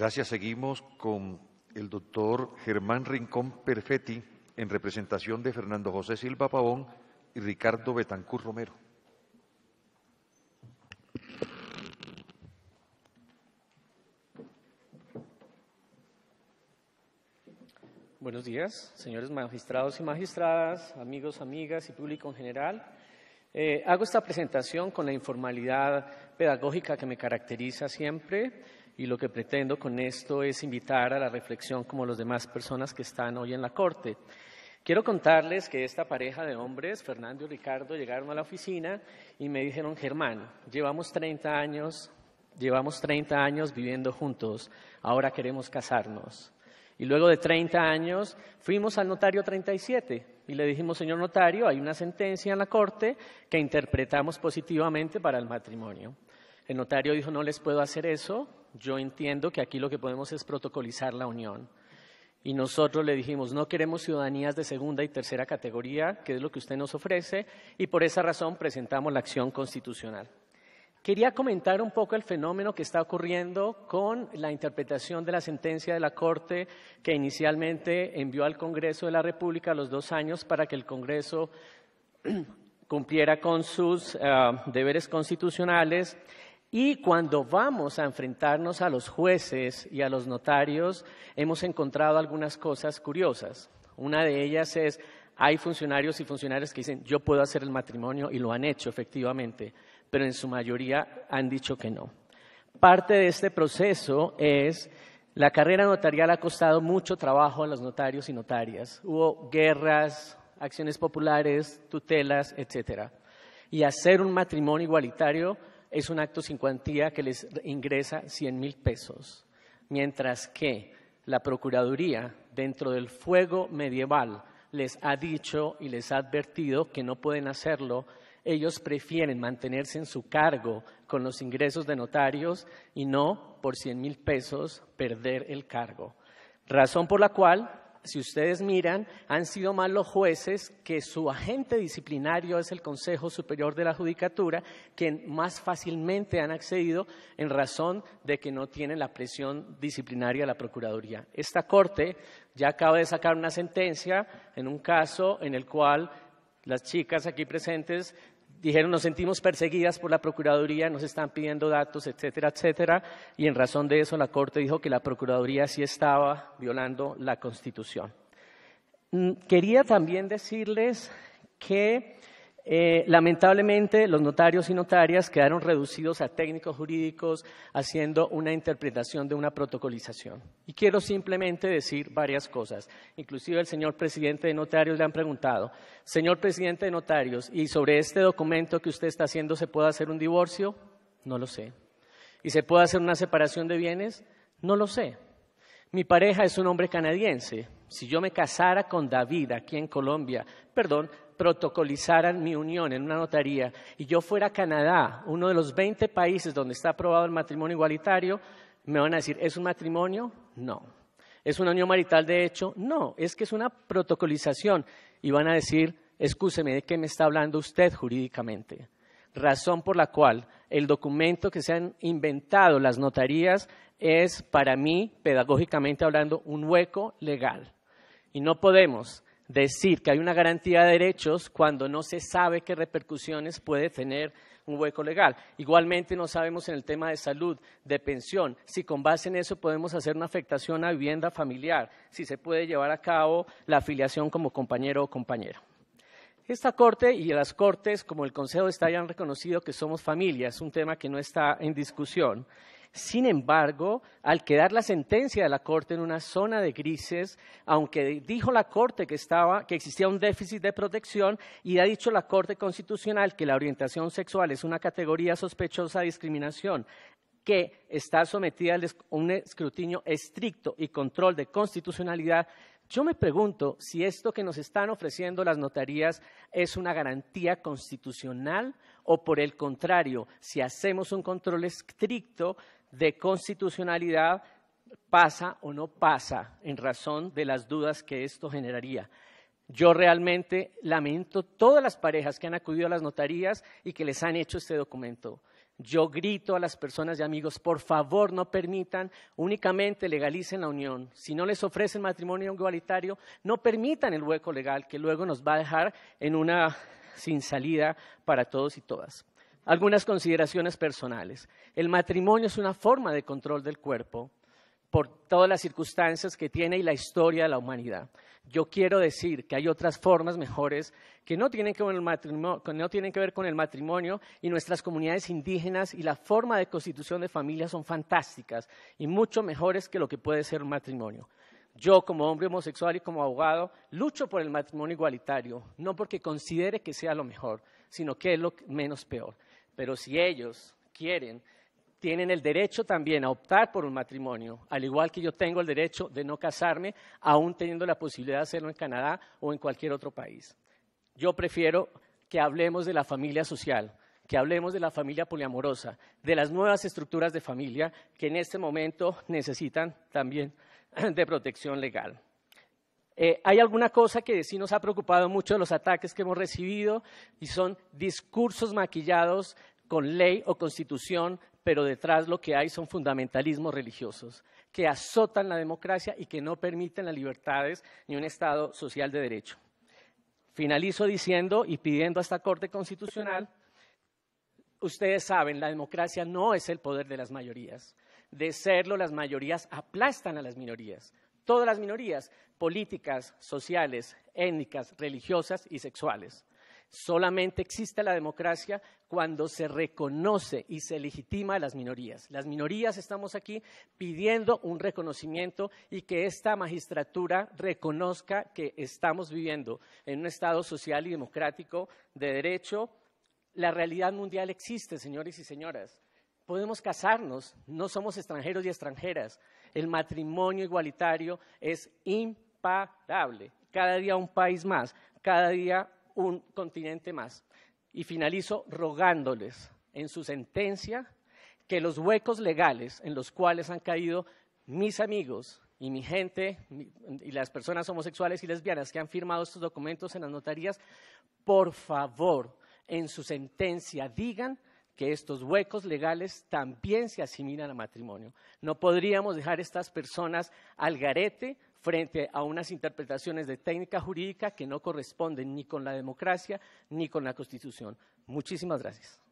Gracias. Seguimos con el doctor Germán Rincón Perfetti en representación de Fernando José Silva Pavón y Ricardo Betancur Romero. Buenos días, señores magistrados y magistradas, amigos, amigas y público en general. Eh, hago esta presentación con la informalidad pedagógica que me caracteriza siempre y lo que pretendo con esto es invitar a la reflexión como las demás personas que están hoy en la corte. Quiero contarles que esta pareja de hombres, Fernando y Ricardo, llegaron a la oficina y me dijeron, Germán, llevamos 30 años, llevamos 30 años viviendo juntos, ahora queremos casarnos. Y luego de 30 años fuimos al notario 37 y le dijimos, señor notario, hay una sentencia en la corte que interpretamos positivamente para el matrimonio. El notario dijo, no les puedo hacer eso, yo entiendo que aquí lo que podemos es protocolizar la unión. Y nosotros le dijimos, no queremos ciudadanías de segunda y tercera categoría, que es lo que usted nos ofrece, y por esa razón presentamos la acción constitucional. Quería comentar un poco el fenómeno que está ocurriendo con la interpretación de la sentencia de la Corte que inicialmente envió al Congreso de la República a los dos años para que el Congreso cumpliera con sus eh, deberes constitucionales y cuando vamos a enfrentarnos a los jueces y a los notarios, hemos encontrado algunas cosas curiosas. Una de ellas es, hay funcionarios y funcionarias que dicen, yo puedo hacer el matrimonio y lo han hecho efectivamente, pero en su mayoría han dicho que no. Parte de este proceso es, la carrera notarial ha costado mucho trabajo a los notarios y notarias. Hubo guerras, acciones populares, tutelas, etc. Y hacer un matrimonio igualitario es un acto sin cuantía que les ingresa 100 mil pesos, mientras que la Procuraduría, dentro del fuego medieval, les ha dicho y les ha advertido que no pueden hacerlo. Ellos prefieren mantenerse en su cargo con los ingresos de notarios y no, por 100 mil pesos, perder el cargo. Razón por la cual si ustedes miran, han sido más los jueces que su agente disciplinario es el Consejo Superior de la Judicatura, quien más fácilmente han accedido en razón de que no tienen la presión disciplinaria de la Procuraduría. Esta Corte ya acaba de sacar una sentencia en un caso en el cual las chicas aquí presentes dijeron nos sentimos perseguidas por la Procuraduría, nos están pidiendo datos, etcétera, etcétera, y en razón de eso la Corte dijo que la Procuraduría sí estaba violando la Constitución. Mm, quería también decirles que eh, lamentablemente, los notarios y notarias quedaron reducidos a técnicos jurídicos haciendo una interpretación de una protocolización. Y quiero simplemente decir varias cosas. Inclusive el señor presidente de notarios le han preguntado, señor presidente de notarios, ¿y sobre este documento que usted está haciendo se puede hacer un divorcio? No lo sé. ¿Y se puede hacer una separación de bienes? No lo sé. Mi pareja es un hombre canadiense. Si yo me casara con David aquí en Colombia, perdón, protocolizaran mi unión en una notaría y yo fuera a Canadá, uno de los 20 países donde está aprobado el matrimonio igualitario, me van a decir, ¿es un matrimonio? No. ¿Es una unión marital de hecho? No, es que es una protocolización. Y van a decir, ¿Excúseme, ¿de qué me está hablando usted jurídicamente? Razón por la cual el documento que se han inventado las notarías es para mí, pedagógicamente hablando, un hueco legal. Y no podemos decir que hay una garantía de derechos cuando no se sabe qué repercusiones puede tener un hueco legal. Igualmente no sabemos en el tema de salud, de pensión, si con base en eso podemos hacer una afectación a vivienda familiar, si se puede llevar a cabo la afiliación como compañero o compañera. Esta Corte y las Cortes, como el Consejo de Estado, ya han reconocido que somos familias. un tema que no está en discusión. Sin embargo, al quedar la sentencia de la Corte en una zona de grises, aunque dijo la Corte que, estaba, que existía un déficit de protección y ha dicho la Corte Constitucional que la orientación sexual es una categoría sospechosa de discriminación que está sometida a un escrutinio estricto y control de constitucionalidad, yo me pregunto si esto que nos están ofreciendo las notarías es una garantía constitucional o por el contrario, si hacemos un control estricto, de constitucionalidad pasa o no pasa en razón de las dudas que esto generaría. Yo realmente lamento todas las parejas que han acudido a las notarías y que les han hecho este documento. Yo grito a las personas y amigos, por favor no permitan, únicamente legalicen la unión. Si no les ofrecen matrimonio igualitario, no permitan el hueco legal que luego nos va a dejar en una sin salida para todos y todas. Algunas consideraciones personales. El matrimonio es una forma de control del cuerpo por todas las circunstancias que tiene y la historia de la humanidad. Yo quiero decir que hay otras formas mejores que no tienen que ver con el matrimonio, no que ver con el matrimonio y nuestras comunidades indígenas y la forma de constitución de familias son fantásticas y mucho mejores que lo que puede ser un matrimonio. Yo como hombre homosexual y como abogado lucho por el matrimonio igualitario, no porque considere que sea lo mejor, sino que es lo menos peor. Pero si ellos quieren, tienen el derecho también a optar por un matrimonio, al igual que yo tengo el derecho de no casarme, aún teniendo la posibilidad de hacerlo en Canadá o en cualquier otro país. Yo prefiero que hablemos de la familia social, que hablemos de la familia poliamorosa, de las nuevas estructuras de familia que en este momento necesitan también de protección legal. Eh, hay alguna cosa que sí nos ha preocupado mucho de los ataques que hemos recibido y son discursos maquillados con ley o constitución, pero detrás lo que hay son fundamentalismos religiosos que azotan la democracia y que no permiten las libertades ni un Estado social de derecho. Finalizo diciendo y pidiendo a esta Corte Constitucional, ustedes saben, la democracia no es el poder de las mayorías. De serlo, las mayorías aplastan a las minorías, todas las minorías, políticas, sociales, étnicas, religiosas y sexuales. Solamente existe la democracia cuando se reconoce y se legitima a las minorías. Las minorías estamos aquí pidiendo un reconocimiento y que esta magistratura reconozca que estamos viviendo en un Estado social y democrático de derecho. La realidad mundial existe, señores y señoras podemos casarnos, no somos extranjeros y extranjeras. El matrimonio igualitario es imparable. Cada día un país más, cada día un continente más. Y finalizo rogándoles en su sentencia que los huecos legales en los cuales han caído mis amigos y mi gente y las personas homosexuales y lesbianas que han firmado estos documentos en las notarías, por favor, en su sentencia digan que estos huecos legales también se asimilan a matrimonio. No podríamos dejar estas personas al garete frente a unas interpretaciones de técnica jurídica que no corresponden ni con la democracia ni con la Constitución. Muchísimas gracias.